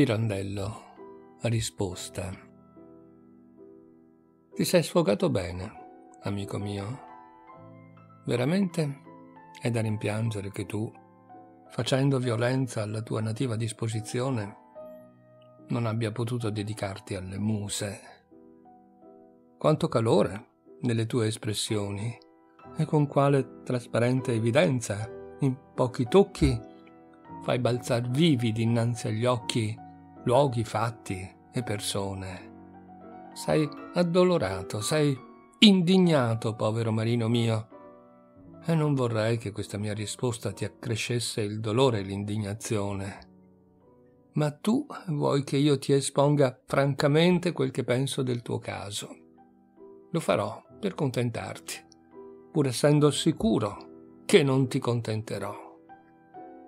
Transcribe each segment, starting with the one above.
Pirandello. Risposta. Ti sei sfogato bene, amico mio. Veramente? È da rimpiangere che tu, facendo violenza alla tua nativa disposizione, non abbia potuto dedicarti alle muse. Quanto calore nelle tue espressioni e con quale trasparente evidenza, in pochi tocchi, fai balzar vivi dinanzi agli occhi luoghi, fatti e persone. Sei addolorato, sei indignato, povero marino mio. E non vorrei che questa mia risposta ti accrescesse il dolore e l'indignazione. Ma tu vuoi che io ti esponga francamente quel che penso del tuo caso. Lo farò per contentarti, pur essendo sicuro che non ti contenterò.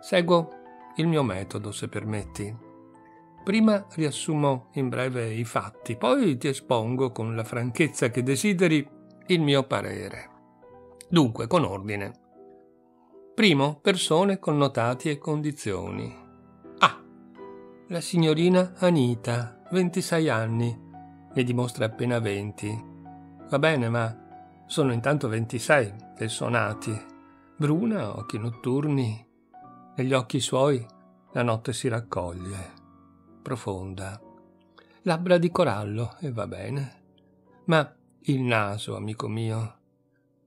Seguo il mio metodo, se permetti. Prima riassumo in breve i fatti, poi ti espongo con la franchezza che desideri il mio parere. Dunque, con ordine. Primo, persone connotati e condizioni. A. La signorina Anita, 26 anni, ne dimostra appena 20. Va bene, ma sono intanto 26 e sono nati. Bruna, occhi notturni. Negli occhi suoi la notte si raccoglie profonda. Labbra di corallo, e va bene. Ma il naso, amico mio.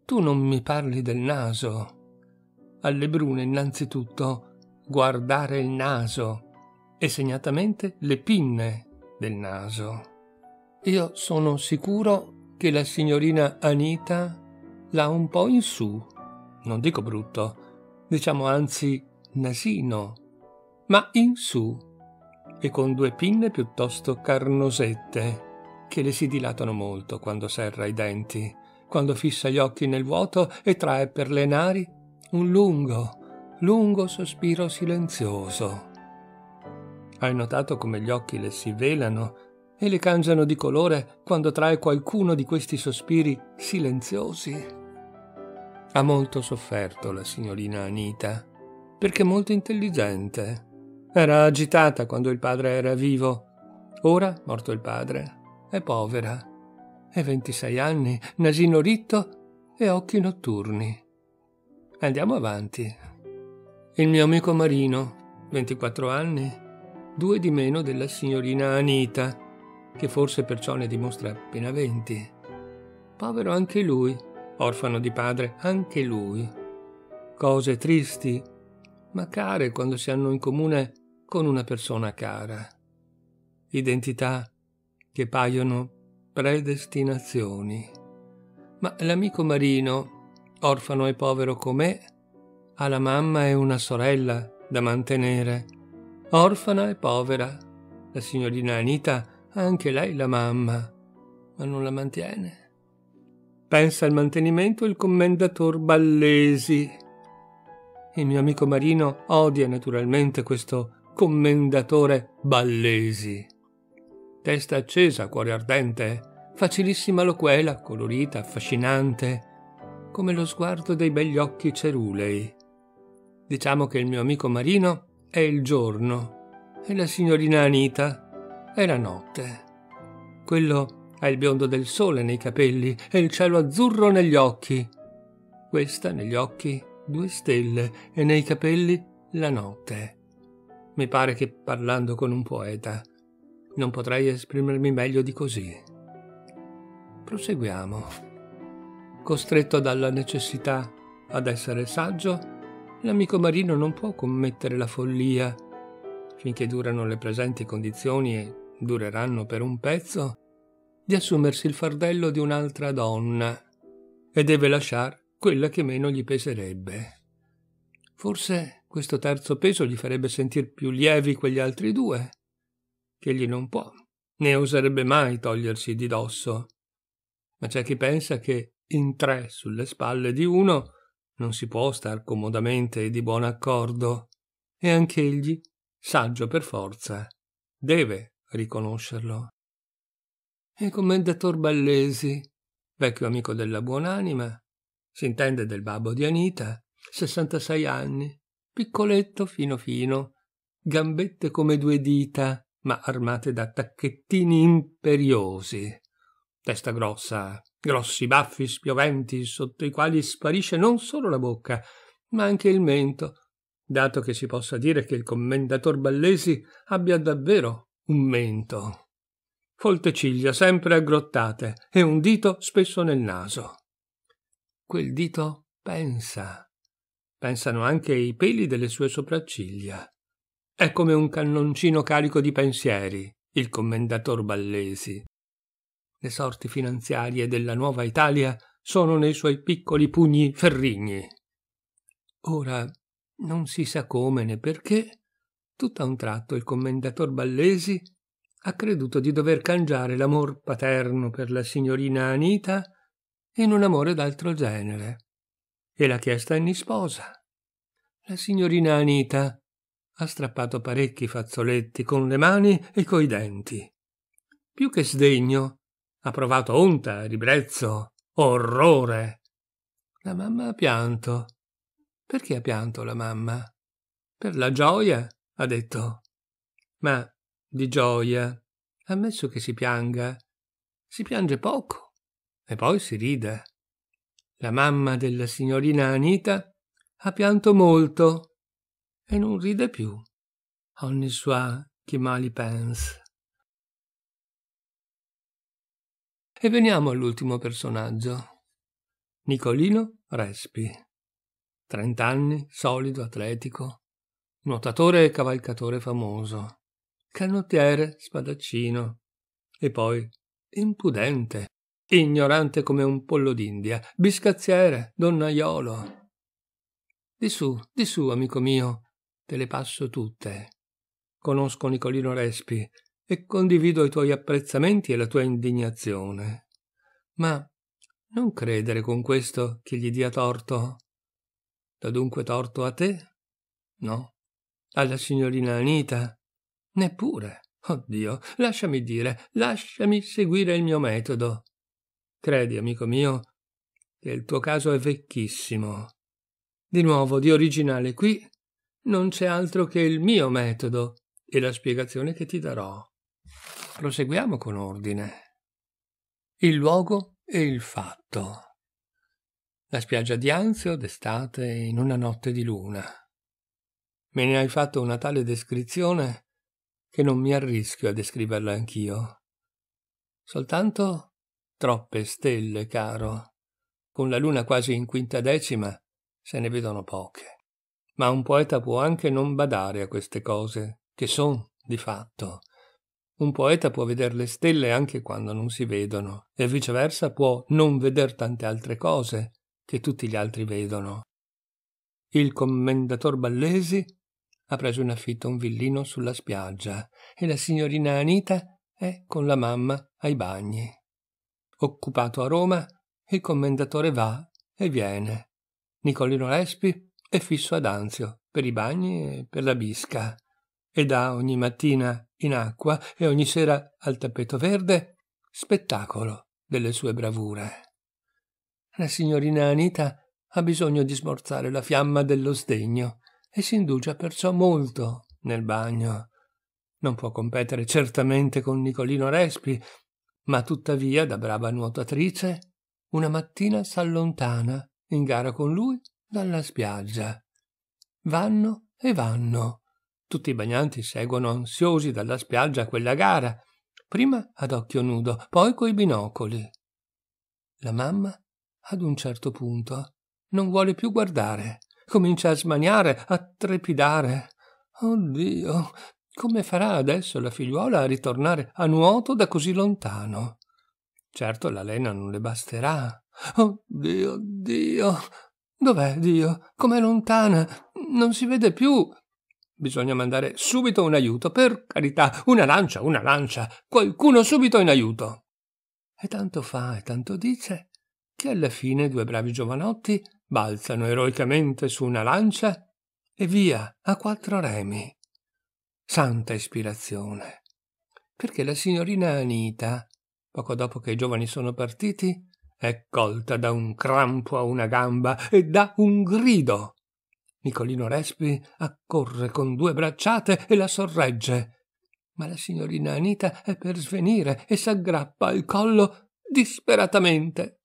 Tu non mi parli del naso. Alle brune innanzitutto guardare il naso e segnatamente le pinne del naso. Io sono sicuro che la signorina Anita l'ha un po' in su. Non dico brutto, diciamo anzi nasino, ma in su e con due pinne piuttosto carnosette, che le si dilatano molto quando serra i denti, quando fissa gli occhi nel vuoto e trae per le nari un lungo, lungo sospiro silenzioso. Hai notato come gli occhi le si velano e le cangiano di colore quando trae qualcuno di questi sospiri silenziosi? Ha molto sofferto la signorina Anita, perché molto intelligente era agitata quando il padre era vivo. Ora, morto il padre, è povera. E 26 anni, nasino ritto e occhi notturni. Andiamo avanti. Il mio amico Marino, 24 anni, due di meno della signorina Anita, che forse perciò ne dimostra appena 20. Povero anche lui, orfano di padre anche lui. Cose tristi ma care quando si hanno in comune con una persona cara. Identità che paiono predestinazioni. Ma l'amico Marino, orfano e povero com'è, ha la mamma e una sorella da mantenere. Orfana e povera. La signorina Anita ha anche lei la mamma, ma non la mantiene. Pensa al mantenimento il commendator Ballesi, il mio amico Marino odia naturalmente questo commendatore Ballesi. Testa accesa, cuore ardente, facilissima loquela, colorita, affascinante, come lo sguardo dei begli occhi cerulei. Diciamo che il mio amico Marino è il giorno e la signorina Anita è la notte. Quello ha il biondo del sole nei capelli e il cielo azzurro negli occhi. Questa negli occhi due stelle e nei capelli la notte. Mi pare che parlando con un poeta non potrei esprimermi meglio di così. Proseguiamo. Costretto dalla necessità ad essere saggio, l'amico marino non può commettere la follia finché durano le presenti condizioni e dureranno per un pezzo, di assumersi il fardello di un'altra donna e deve lasciar quella che meno gli peserebbe. Forse questo terzo peso gli farebbe sentir più lievi quegli altri due, che egli non può, né oserebbe mai togliersi di dosso. Ma c'è chi pensa che in tre sulle spalle di uno non si può star comodamente e di buon accordo, e anche egli, saggio per forza, deve riconoscerlo. E commendator Ballesi, vecchio amico della buonanima, si intende del babbo di Anita, 66 anni, piccoletto fino fino, gambette come due dita, ma armate da tacchettini imperiosi, testa grossa, grossi baffi spioventi sotto i quali sparisce non solo la bocca, ma anche il mento, dato che si possa dire che il commendator Ballesi abbia davvero un mento. Folte ciglia sempre aggrottate e un dito spesso nel naso quel dito pensa. Pensano anche i peli delle sue sopracciglia. È come un cannoncino carico di pensieri, il commendator Ballesi. Le sorti finanziarie della nuova Italia sono nei suoi piccoli pugni ferrigni. Ora, non si sa come né perché, tutt'a un tratto il commendator Ballesi ha creduto di dover cangiare l'amor paterno per la signorina Anita in un amore d'altro genere e l'ha chiesta in sposa. La signorina Anita ha strappato parecchi fazzoletti con le mani e coi denti. Più che sdegno, ha provato onta, ribrezzo, orrore. La mamma ha pianto. Perché ha pianto la mamma? Per la gioia, ha detto. Ma di gioia, ammesso che si pianga, si piange poco. E poi si ride. La mamma della signorina Anita ha pianto molto e non ride più. Ogni sua chi mali pensa. E veniamo all'ultimo personaggio. Nicolino Respi. Trent'anni, solido, atletico, nuotatore e cavalcatore famoso, canottiere, spadaccino e poi impudente, ignorante come un pollo d'India, biscazziere, donnaiolo. Di su, di su, amico mio, te le passo tutte. Conosco Nicolino Respi e condivido i tuoi apprezzamenti e la tua indignazione. Ma non credere con questo che gli dia torto. Da dunque torto a te? No. Alla signorina Anita? Neppure. Oh Dio, lasciami dire, lasciami seguire il mio metodo. Credi, amico mio, che il tuo caso è vecchissimo. Di nuovo, di originale qui non c'è altro che il mio metodo e la spiegazione che ti darò. Proseguiamo con ordine. Il luogo e il fatto. La spiaggia di Anzio d'estate in una notte di luna. Me ne hai fatto una tale descrizione che non mi arrischio a descriverla anch'io. Soltanto Troppe stelle, caro. Con la luna quasi in quintadecima se ne vedono poche. Ma un poeta può anche non badare a queste cose, che son, di fatto. Un poeta può vedere le stelle anche quando non si vedono, e viceversa può non veder tante altre cose che tutti gli altri vedono. Il commendator Ballesi ha preso in affitto un villino sulla spiaggia e la signorina Anita è con la mamma ai bagni. Occupato a Roma, il commendatore va e viene. Nicolino Lespi è fisso ad Anzio per i bagni e per la bisca e dà ogni mattina in acqua e ogni sera al tappeto verde spettacolo delle sue bravure. La signorina Anita ha bisogno di smorzare la fiamma dello sdegno e si indugia perciò molto nel bagno. Non può competere certamente con Nicolino Respi, ma tuttavia, da brava nuotatrice, una mattina s'allontana, in gara con lui, dalla spiaggia. Vanno e vanno. Tutti i bagnanti seguono ansiosi dalla spiaggia quella gara, prima ad occhio nudo, poi coi binocoli. La mamma, ad un certo punto, non vuole più guardare, comincia a smaniare, a trepidare. oh Oddio, come farà adesso la figliuola a ritornare a nuoto da così lontano? Certo la lena non le basterà. Oh Dio, Dio! Dov'è Dio? Com'è lontana? Non si vede più! Bisogna mandare subito un aiuto, per carità, una lancia, una lancia, qualcuno subito in aiuto. E tanto fa e tanto dice che alla fine due bravi giovanotti balzano eroicamente su una lancia e via a quattro remi santa ispirazione, perché la signorina Anita, poco dopo che i giovani sono partiti, è colta da un crampo a una gamba e da un grido. Nicolino Respi accorre con due bracciate e la sorregge. Ma la signorina Anita è per svenire e s'aggrappa al collo disperatamente.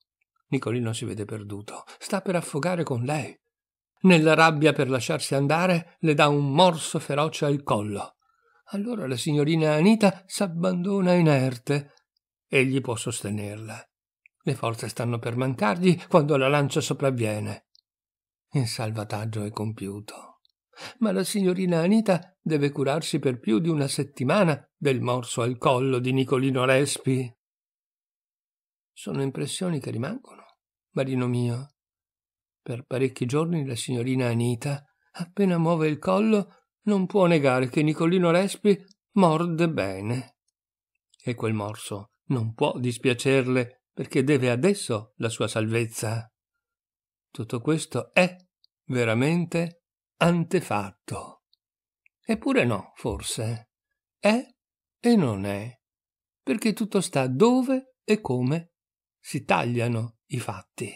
Nicolino si vede perduto, sta per affogare con lei. Nella rabbia per lasciarsi andare le dà un morso feroce al collo. Allora la signorina Anita s'abbandona inerte. Egli può sostenerla. Le forze stanno per mancargli quando la lancia sopravviene. Il salvataggio è compiuto. Ma la signorina Anita deve curarsi per più di una settimana del morso al collo di Nicolino Respi. Sono impressioni che rimangono, marino mio. Per parecchi giorni la signorina Anita, appena muove il collo, non può negare che Nicolino Respi morde bene. E quel morso non può dispiacerle perché deve adesso la sua salvezza. Tutto questo è veramente antefatto. Eppure no, forse. È e non è. Perché tutto sta dove e come si tagliano i fatti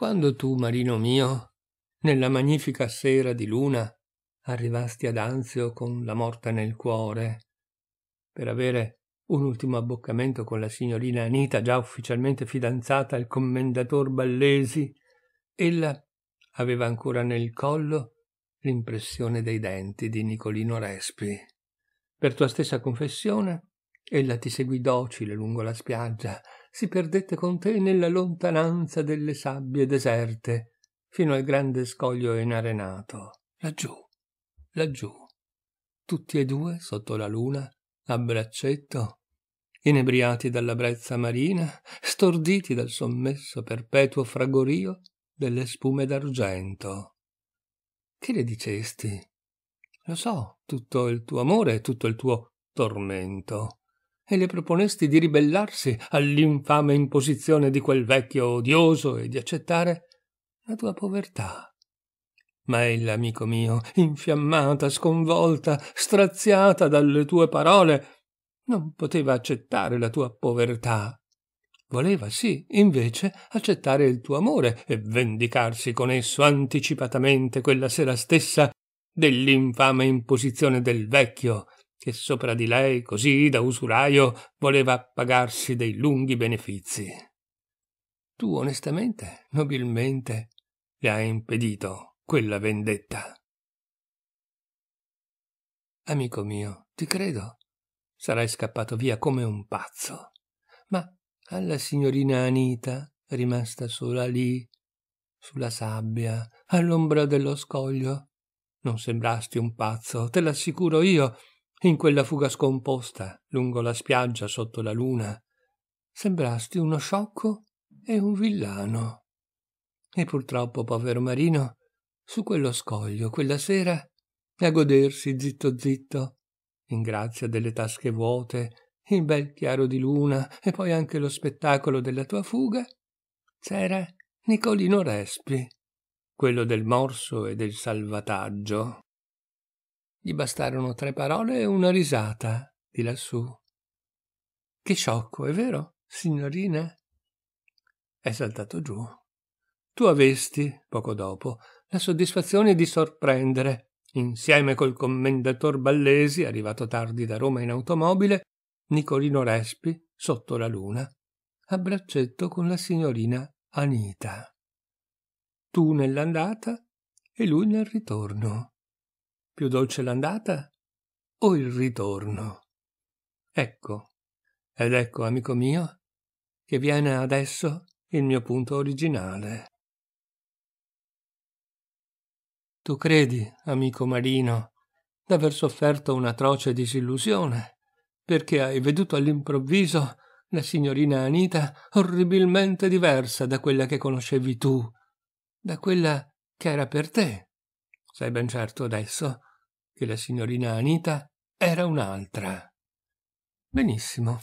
quando tu, marino mio, nella magnifica sera di luna, arrivasti ad Anzio con la morta nel cuore, per avere un ultimo abboccamento con la signorina Anita, già ufficialmente fidanzata al commendator Ballesi, ella aveva ancora nel collo l'impressione dei denti di Nicolino Respi. Per tua stessa confessione, ella ti seguì docile lungo la spiaggia, si perdette con te nella lontananza delle sabbie deserte fino al grande scoglio inarenato laggiù laggiù tutti e due sotto la luna a braccetto inebriati dalla brezza marina storditi dal sommesso perpetuo fragorio delle spume d'argento che le dicesti lo so tutto il tuo amore e tutto il tuo tormento e le proponesti di ribellarsi all'infame imposizione di quel vecchio odioso e di accettare la tua povertà. Ma ella, amico mio, infiammata, sconvolta, straziata dalle tue parole, non poteva accettare la tua povertà. Voleva, sì, invece, accettare il tuo amore e vendicarsi con esso anticipatamente quella sera stessa dell'infame imposizione del vecchio che sopra di lei, così da usuraio, voleva pagarsi dei lunghi benefizi. Tu onestamente, nobilmente, le hai impedito quella vendetta. Amico mio, ti credo. Sarai scappato via come un pazzo. Ma alla signorina Anita, rimasta sola lì, sulla sabbia, all'ombra dello scoglio, non sembrasti un pazzo, te l'assicuro io, in quella fuga scomposta, lungo la spiaggia sotto la luna, sembrasti uno sciocco e un villano. E purtroppo, povero Marino, su quello scoglio, quella sera, a godersi zitto zitto, in grazia delle tasche vuote, il bel chiaro di luna e poi anche lo spettacolo della tua fuga, c'era Nicolino Respi, quello del morso e del salvataggio. Gli bastarono tre parole e una risata di lassù. Che sciocco, è vero, signorina? È saltato giù. Tu avesti, poco dopo, la soddisfazione di sorprendere, insieme col commendator Ballesi, arrivato tardi da Roma in automobile, Nicolino Respi, sotto la luna, a braccetto con la signorina Anita. Tu nell'andata e lui nel ritorno. Più dolce l'andata o il ritorno? Ecco, ed ecco, amico mio, che viene adesso il mio punto originale. Tu credi, amico Marino, d'aver sofferto un'atroce disillusione, perché hai veduto all'improvviso la signorina Anita orribilmente diversa da quella che conoscevi tu, da quella che era per te. Sei ben certo adesso che la signorina Anita era un'altra. Benissimo,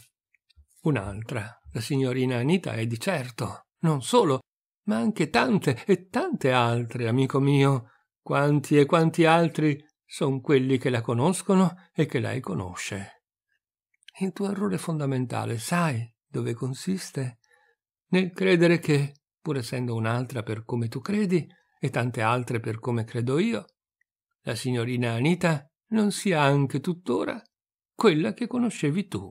un'altra. La signorina Anita è di certo, non solo, ma anche tante e tante altre, amico mio. Quanti e quanti altri sono quelli che la conoscono e che lei conosce. Il tuo errore fondamentale, sai dove consiste? Nel credere che, pur essendo un'altra per come tu credi e tante altre per come credo io, la signorina Anita non sia anche tuttora quella che conoscevi tu.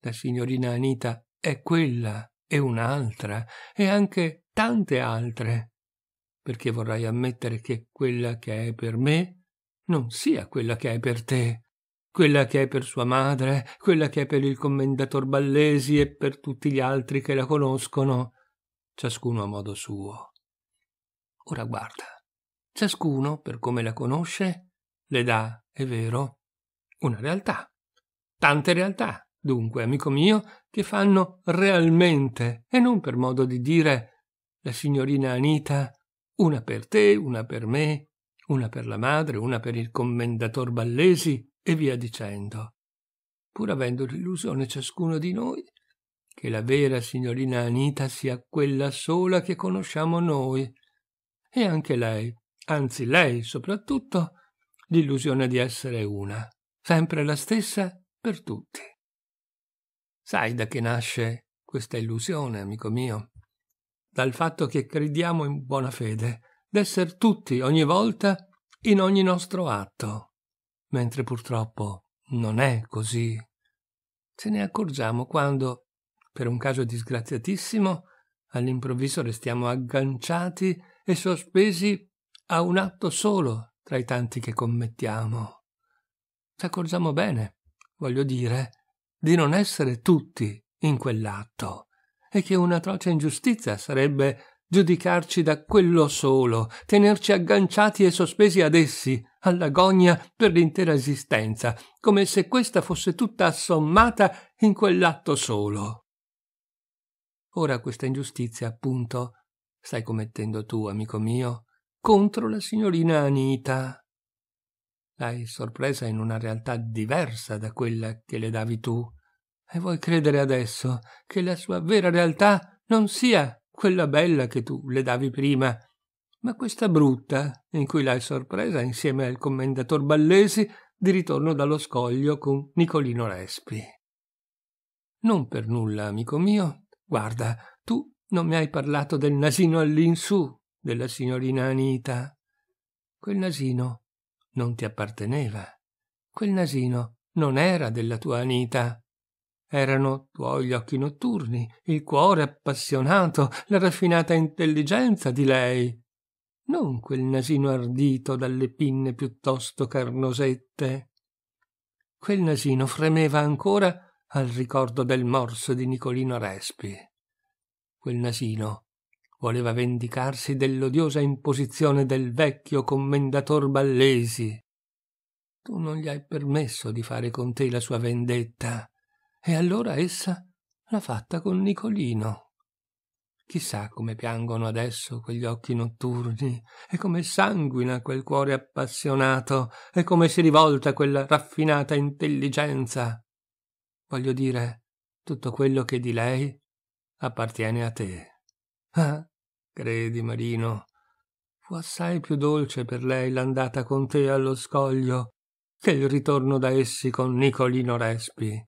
La signorina Anita è quella e un'altra e anche tante altre, perché vorrai ammettere che quella che è per me non sia quella che è per te, quella che è per sua madre, quella che è per il commendator Ballesi e per tutti gli altri che la conoscono, ciascuno a modo suo. Ora guarda, Ciascuno, per come la conosce, le dà, è vero, una realtà. Tante realtà, dunque, amico mio, che fanno realmente, e non per modo di dire la signorina Anita, una per te, una per me, una per la madre, una per il commendator Ballesi, e via dicendo. Pur avendo l'illusione ciascuno di noi che la vera signorina Anita sia quella sola che conosciamo noi, e anche lei anzi lei soprattutto, l'illusione di essere una, sempre la stessa per tutti. Sai da che nasce questa illusione, amico mio? Dal fatto che crediamo in buona fede d'essere tutti ogni volta in ogni nostro atto, mentre purtroppo non è così. Ce ne accorgiamo quando, per un caso disgraziatissimo, all'improvviso restiamo agganciati e sospesi a un atto solo tra i tanti che commettiamo. Ci accorgiamo bene, voglio dire, di non essere tutti in quell'atto e che un'atroce ingiustizia sarebbe giudicarci da quello solo, tenerci agganciati e sospesi ad essi, all'agonia per l'intera esistenza, come se questa fosse tutta assommata in quell'atto solo. Ora questa ingiustizia, appunto, stai commettendo tu, amico mio, contro la signorina Anita. L'hai sorpresa in una realtà diversa da quella che le davi tu, e vuoi credere adesso che la sua vera realtà non sia quella bella che tu le davi prima, ma questa brutta in cui l'hai sorpresa insieme al commendator Ballesi di ritorno dallo scoglio con Nicolino Respi. Non per nulla, amico mio. Guarda, tu non mi hai parlato del nasino all'insù della signorina Anita. Quel nasino non ti apparteneva. Quel nasino non era della tua Anita. Erano tuoi gli occhi notturni, il cuore appassionato, la raffinata intelligenza di lei. Non quel nasino ardito dalle pinne piuttosto carnosette. Quel nasino fremeva ancora al ricordo del morso di Nicolino Respi. Quel nasino voleva vendicarsi dell'odiosa imposizione del vecchio commendator Ballesi. Tu non gli hai permesso di fare con te la sua vendetta, e allora essa l'ha fatta con Nicolino. Chissà come piangono adesso quegli occhi notturni, e come sanguina quel cuore appassionato, e come si rivolta quella raffinata intelligenza. Voglio dire, tutto quello che di lei appartiene a te. Ah, credi, Marino. Fu assai più dolce per lei l'andata con te allo scoglio che il ritorno da essi con Nicolino Respi.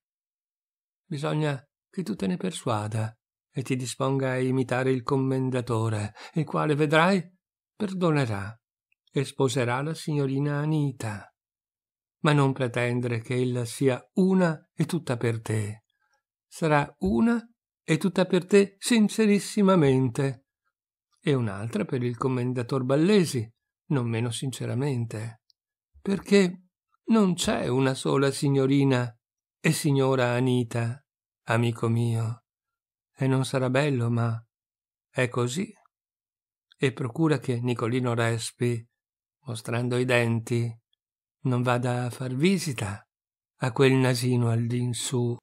Bisogna che tu te ne persuada e ti disponga a imitare il commendatore, il quale vedrai perdonerà e sposerà la signorina Anita. Ma non pretendere che ella sia una e tutta per te. Sarà una e tutta per te sincerissimamente e un'altra per il commendator Ballesi, non meno sinceramente. Perché non c'è una sola signorina e signora Anita, amico mio. E non sarà bello, ma è così. E procura che Nicolino Respi, mostrando i denti, non vada a far visita a quel nasino all'insù